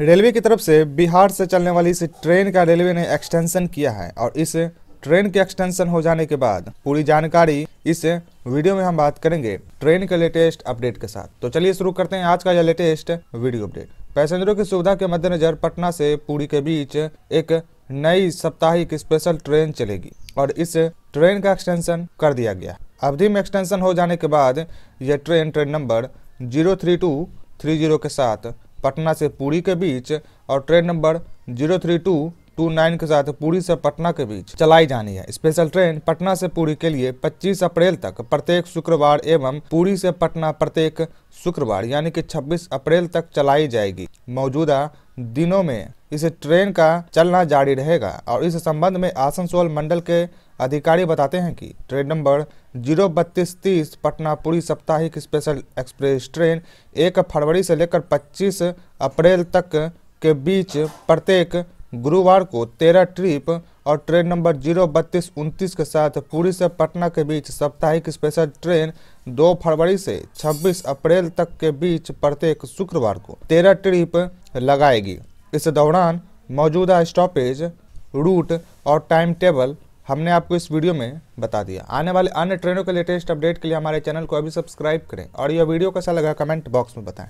railway की तरफ से बिहार से चलने वाली इस ट्रेन का रेलवे ने एक्सटेंशन किया है और इस ट्रेन के एक्सटेंशन हो जाने के बाद पूरी जानकारी इस वीडियो में हम बात करेंगे ट्रेन के लेटेस्ट अपडेट के साथ तो चलिए शुरू करते हैं आज का यह लेटेस्ट वीडियो अपडेट पैसेंजरों की सुविधा के मद्देनजर पटना से पूरी के बीच एक नई साप्ताहिक स्पेशल ट्रेन चलेगी और इस ट्रेन का एक्सटेंशन कर दिया गया अवधि में एक्सटेंशन हो जाने के बाद यह train train number zero three two three zero के साथ पटना से पूरी के बीच और train number zero three two two nine के साथ पूरी से पटना के बीच चलाई जानी है स्पेशल ट्रेन पटना से पूरी के लिए 25 अप्रैल तक प्रत्येक शुक्रवार एवं पूरी से पटना प्रत्येक शुक्रवार यानी कि 26 अप्रैल तक चलाई जाएगी मौजूदा दिनों में इस ट्रेन का चलना जारी रहेगा और इस संबंध में आसनसोल मंडल के अधिकारी बताते हैं कि ट्रेन नंबर जीरो बत्तीस तीस पटना पुरी साप्ताहिक स्पेशल एक्सप्रेस ट्रेन एक फरवरी से लेकर 25 अप्रैल तक के बीच प्रत्येक गुरुवार को तेरह ट्रिप और ट्रेन नंबर जीरो बत्तीस उनतीस के साथ पुरी से पटना के बीच साप्ताहिक स्पेशल ट्रेन दो फरवरी से 26 अप्रैल तक के बीच प्रत्येक शुक्रवार को तेरह ट्रिप लगाएगी इस दौरान मौजूदा स्टॉपेज रूट और टाइम टेबल हमने आपको इस वीडियो में बता दिया आने वाले अन्य ट्रेनों के लेटेस्ट अपडेट के लिए हमारे चैनल को अभी सब्सक्राइब करें और यह वीडियो कैसा लगा कमेंट बॉक्स में बताएं